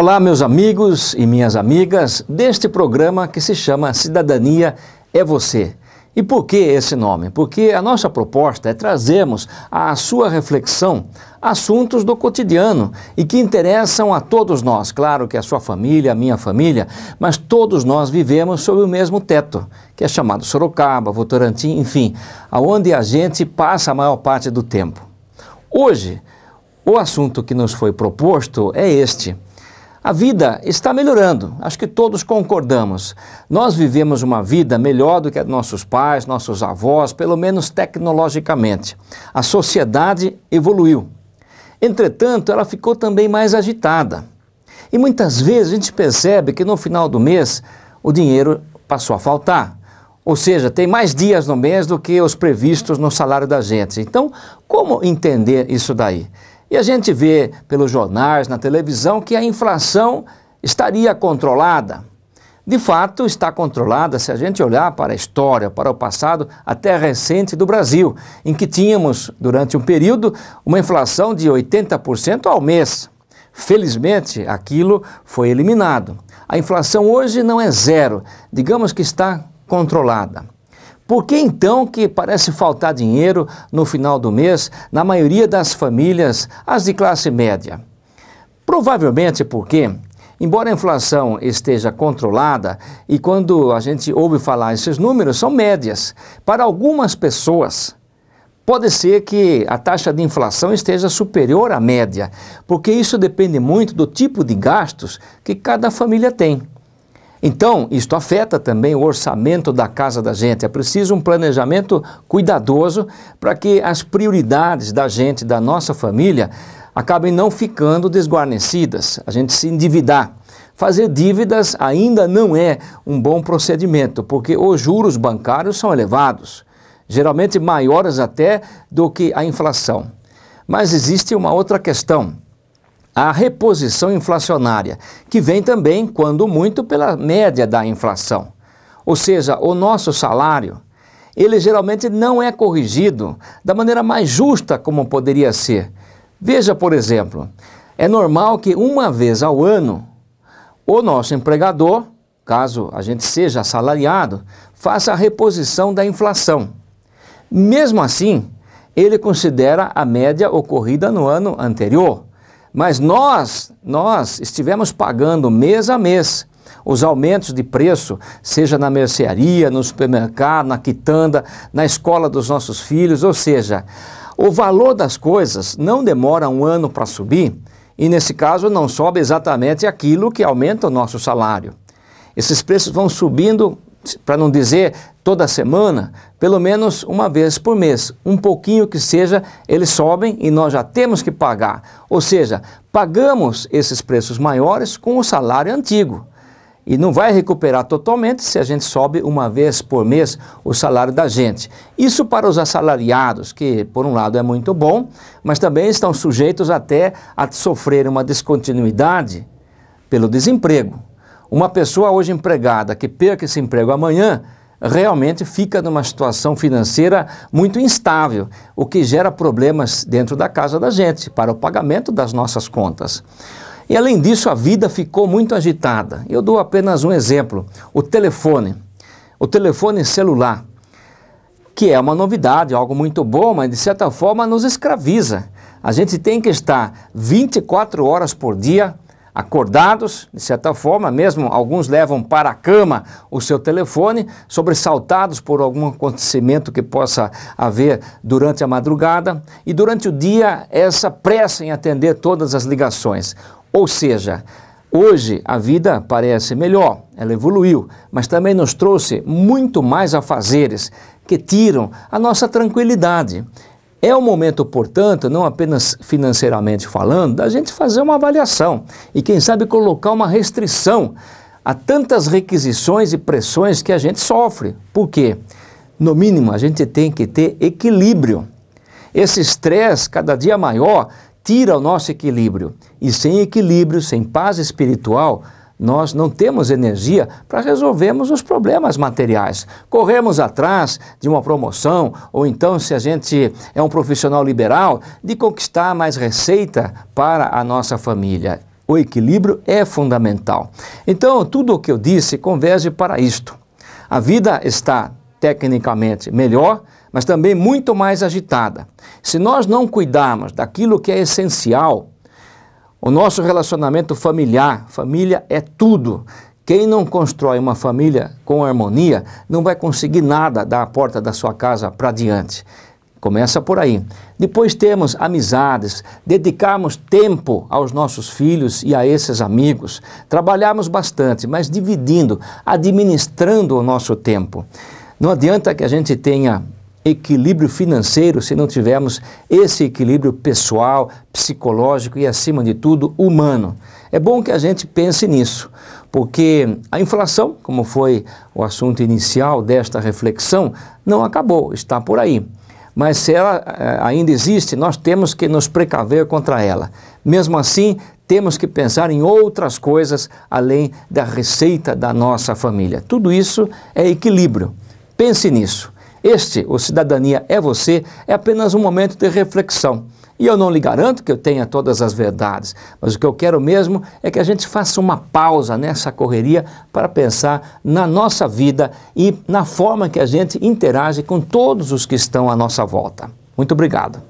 Olá, meus amigos e minhas amigas deste programa que se chama Cidadania é Você. E por que esse nome? Porque a nossa proposta é trazermos à sua reflexão assuntos do cotidiano e que interessam a todos nós. Claro que a sua família, a minha família, mas todos nós vivemos sob o mesmo teto, que é chamado Sorocaba, Votorantim, enfim, aonde a gente passa a maior parte do tempo. Hoje, o assunto que nos foi proposto é este a vida está melhorando, acho que todos concordamos. Nós vivemos uma vida melhor do que nossos pais, nossos avós, pelo menos tecnologicamente. A sociedade evoluiu. Entretanto, ela ficou também mais agitada. E muitas vezes a gente percebe que no final do mês o dinheiro passou a faltar. Ou seja, tem mais dias no mês do que os previstos no salário da gente. Então, como entender isso daí? E a gente vê pelos jornais, na televisão, que a inflação estaria controlada. De fato, está controlada se a gente olhar para a história, para o passado até recente do Brasil, em que tínhamos, durante um período, uma inflação de 80% ao mês. Felizmente, aquilo foi eliminado. A inflação hoje não é zero, digamos que está controlada. Por que então que parece faltar dinheiro no final do mês na maioria das famílias, as de classe média? Provavelmente porque Embora a inflação esteja controlada, e quando a gente ouve falar esses números, são médias. Para algumas pessoas, pode ser que a taxa de inflação esteja superior à média, porque isso depende muito do tipo de gastos que cada família tem. Então, isto afeta também o orçamento da casa da gente. É preciso um planejamento cuidadoso para que as prioridades da gente, da nossa família, acabem não ficando desguarnecidas, a gente se endividar. Fazer dívidas ainda não é um bom procedimento, porque os juros bancários são elevados, geralmente maiores até do que a inflação. Mas existe uma outra questão a reposição inflacionária, que vem também, quando muito, pela média da inflação. Ou seja, o nosso salário, ele geralmente não é corrigido da maneira mais justa como poderia ser. Veja, por exemplo, é normal que uma vez ao ano o nosso empregador, caso a gente seja assalariado, faça a reposição da inflação. Mesmo assim, ele considera a média ocorrida no ano anterior. Mas nós, nós estivemos pagando mês a mês os aumentos de preço, seja na mercearia, no supermercado, na quitanda, na escola dos nossos filhos, ou seja, o valor das coisas não demora um ano para subir e, nesse caso, não sobe exatamente aquilo que aumenta o nosso salário. Esses preços vão subindo para não dizer toda semana, pelo menos uma vez por mês, um pouquinho que seja, eles sobem e nós já temos que pagar. Ou seja, pagamos esses preços maiores com o salário antigo. E não vai recuperar totalmente se a gente sobe uma vez por mês o salário da gente. Isso para os assalariados, que por um lado é muito bom, mas também estão sujeitos até a sofrer uma descontinuidade pelo desemprego. Uma pessoa hoje empregada que perca esse emprego amanhã realmente fica numa situação financeira muito instável, o que gera problemas dentro da casa da gente para o pagamento das nossas contas. E além disso, a vida ficou muito agitada. Eu dou apenas um exemplo: o telefone, o telefone celular, que é uma novidade, algo muito bom, mas de certa forma nos escraviza. A gente tem que estar 24 horas por dia acordados, de certa forma, mesmo alguns levam para a cama o seu telefone, sobressaltados por algum acontecimento que possa haver durante a madrugada e durante o dia essa pressa em atender todas as ligações. Ou seja, Hoje a vida parece melhor, ela evoluiu, mas também nos trouxe muito mais afazeres que tiram a nossa tranquilidade. É o momento, portanto, não apenas financeiramente falando, da gente fazer uma avaliação e, quem sabe, colocar uma restrição a tantas requisições e pressões que a gente sofre. Por quê? No mínimo, a gente tem que ter equilíbrio. Esse estresse cada dia maior tira o nosso equilíbrio. E sem equilíbrio, sem paz espiritual, nós não temos energia para resolvermos os problemas materiais. Corremos atrás de uma promoção, ou então, se a gente é um profissional liberal, de conquistar mais receita para a nossa família. O equilíbrio é fundamental. Então, tudo o que eu disse converge para isto. A vida está tecnicamente melhor, mas também muito mais agitada. Se nós não cuidarmos daquilo que é essencial o nosso relacionamento familiar, família é tudo. Quem não constrói uma família com harmonia não vai conseguir nada da porta da sua casa para diante. Começa por aí. Depois temos amizades, dedicarmos tempo aos nossos filhos e a esses amigos, trabalharmos bastante, mas dividindo, administrando o nosso tempo. Não adianta que a gente tenha equilíbrio financeiro se não tivermos esse equilíbrio pessoal, psicológico e, acima de tudo, humano. É bom que a gente pense nisso, porque a inflação, como foi o assunto inicial desta reflexão, não acabou, está por aí. Mas se ela eh, ainda existe, nós temos que nos precaver contra ela. Mesmo assim, temos que pensar em outras coisas além da receita da nossa família. Tudo isso é equilíbrio. Pense nisso. Este, o Cidadania é Você, é apenas um momento de reflexão. E eu não lhe garanto que eu tenha todas as verdades, mas o que eu quero mesmo é que a gente faça uma pausa nessa correria para pensar na nossa vida e na forma que a gente interage com todos os que estão à nossa volta. Muito obrigado.